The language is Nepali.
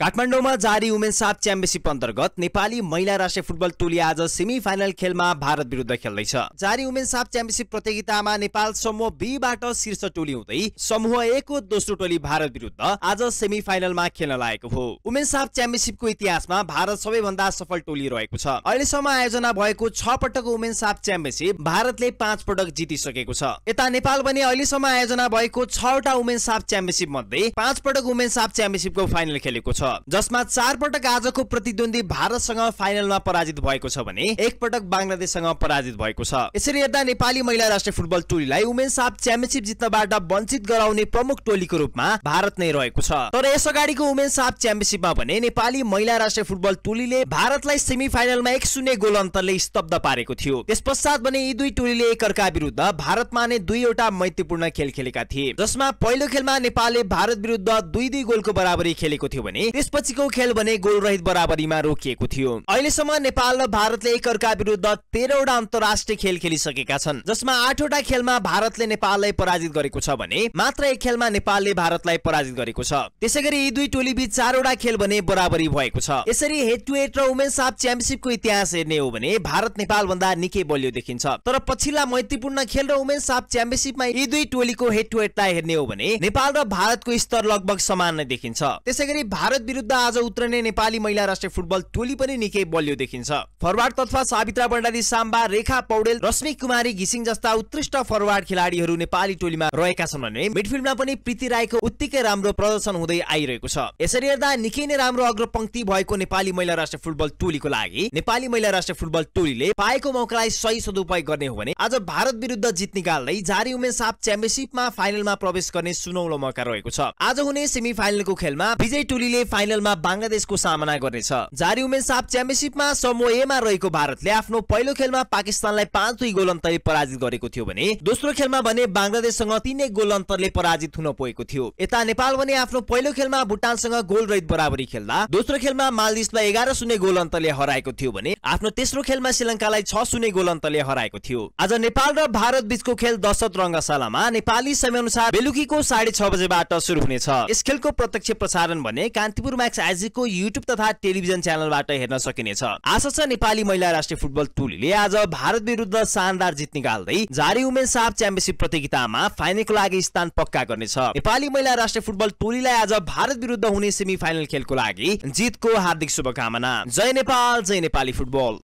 काठमाडौँमा जारी वुमेन्स साप च्याम्पियनसिप अन्तर्गत नेपाली महिला राष्ट्रिय फुटबल टोली आज सेमी फाइनल खेलमा भारत विरुद्ध खेल्दैछ जारी वुमेन्स साप च्याम्पियनसिप प्रतियोगितामा नेपाल समूह बीबाट शीर्ष टोली हुँदै समूह एकको दोस्रो टोली भारत विरुद्ध आज सेमी फाइनलमा खेल्न लागेको हो वुमेन्स साप च्याम्पियनसिपको इतिहासमा भारत सबैभन्दा सफल टोली रहेको छ अहिलेसम्म आयोजना भएको छ पटक वुमेन्स साप च्याम्पियनसिप भारतले पाँच पटक जितिसकेको छ यता नेपाल पनि अहिलेसम्म आयोजना भएको छवटा वुमेन्स साप च्याम्पियनसिप मध्ये पाँच पटक वुमेन्स साप च्याम्पियनसिपको फाइनल खेलेको छ जसमा चार पटक आजको प्रतिद्वन्दी भारतसँग फाइनलमा पराजित भएको छ भने एक पटक बङ्गलादेशसँग पराजित भएको छ यसरी हेर्दा नेपाली महिला राष्ट्रिय फुटबल टोलीलाई उमेन्स हाफ च्याम्पियनसिप जित्नबाट वञ्चित गराउने प्रमुख टोलीको रूपमा भारत नै रहेको छ तर यस अगाडिको वुमेन्स साप च्याम्पियनसिपमा भने नेपाली महिला राष्ट्रिय फुटबल टोलीले भारतलाई सेमी फाइनलमा एक शून्य गोल अन्तरले स्तब्ध पारेको थियो त्यस पश्चात भने यी दुई टोलीले एकअर्का विरुद्ध भारतमा नै दुईवटा मैत्रीपूर्ण खेल खेलेका थिए जसमा पहिलो खेलमा नेपालले भारत विरुद्ध दुई दुई गोलको बराबरी खेलेको थियो भने त्यसपछिको खेल भने गोलरहित बराबरीमा रोकिएको थियो अहिलेसम्म नेपाल र भारतले एकअर्का विरुद्ध तेह्रवटा अन्तर्राष्ट्रिय खेल खेलिसकेका छन् जसमा आठवटा खेलमा भारतले नेपाललाई पराजित गरेको छ भने मात्र एक खेलमा नेपालले भारतलाई पराजित गरेको छ त्यसै गरी यी दुई टोली बीच चारवटा खेल भने बराबरी भएको छ यसरी हेड टु हेड र वुमेन्स हाफ च्याम्पियनसिपको इतिहास हेर्ने हो भने भारत नेपाल भन्दा निकै बलियो देखिन्छ तर पछिल्ला मैत्रीपूर्ण खेल र वुमेन्स हाफ च्याम्पियनसिपमा यी दुई टोलीको हेड टु हेडलाई हेर्ने हो भने नेपाल र भारतको स्तर लगभग समान नै देखिन्छ त्यसै गरी भारत विरुद्ध आज उत्रने नेपाली महिला राष्ट्रिय फुटबल टोली पनि निकै बलियो देखिन्छ फरवार्ड तथा सावित्रा भण्डारी साम्बा रेखा पौडेल रश्मि कुमारी घिसिङ जस्ता उत्कृष्ट फरवार्ड खेलाडीहरू नेपाली टोलीमा रहेका छन् भने मिडफिल्डमा पनि प्रीति राईको उत्तिकै राम्रो प्रदर्शन हुँदै आइरहेको छ यसरी हेर्दा निकै नै राम्रो अग्र पंक्ति भएको नेपाली महिला राष्ट्रिय फुटबल टोलीको लागि नेपाली महिला राष्ट्रिय फुटबल टोलीले पाएको मौकालाई सही सदुपयोग गर्ने हो भने आज भारत विरुद्ध जित निकाल्दै जारी उमेर साप च्याम्पियनसिपमा फाइनलमा प्रवेश गर्ने सुनौलो मौका रहेको छ आज हुने सेमी फाइनलको खेलमा विजय टोलीले फाइनलमा बङ्गलादेशको सामना गर्नेछ जारी उमेन साप च्याम्पियनसिपमा समूह एमा रहेको भारतले आफ्नो पहिलो खेलमा पाकिस्तानलाई पाँच दुई गोल अन्तरले पराजित गरेको थियो भने दोस्रो खेलमा भने बङ्गलादेशसँग तीन एक गोल अन्तरले पराजित हुन पुगेको थियो यता नेपाल भने आफ्नो पहिलो खेलमा भुटानसँग गोल रहित बराबरी खेल्दा दोस्रो खेलमा मालदिवसलाई एघार शून्य गोल अन्तरले हराएको थियो भने आफ्नो तेस्रो खेलमा श्रीलङ्कालाई छ शून्य गोल अन्तरले हराएको थियो आज नेपाल र भारत बीचको खेल दशरथ रङ्गशालामा नेपाली समय अनुसार बेलुकीको साढे छ बजेबाट सुरु हुनेछ यस खेलको प्रत्यक्ष प्रसारण भने कान्तिपुर म्याक्स आजको युट्युब तथा टेलिभिजन च्यानलबाट हेर्न सकिनेछ आशा छ नेपाली महिला राष्ट्रिय फुटबल टोलीले आज भारत विरुद्ध शानदार जित निकाल्दै जारी उमेन साप च्याम्पियनसिप प्रतियोगितामा फाइनलको लागि स्थान पक्का गर्नेछ नेपाली महिला राष्ट्रिय फुटबल टोलीलाई आज भारत विरुद्ध हुने सेमी फाइनल खेलको लागि जितको हार्दिक शुभकामना जय नेपाल जय नेपाली फुटबल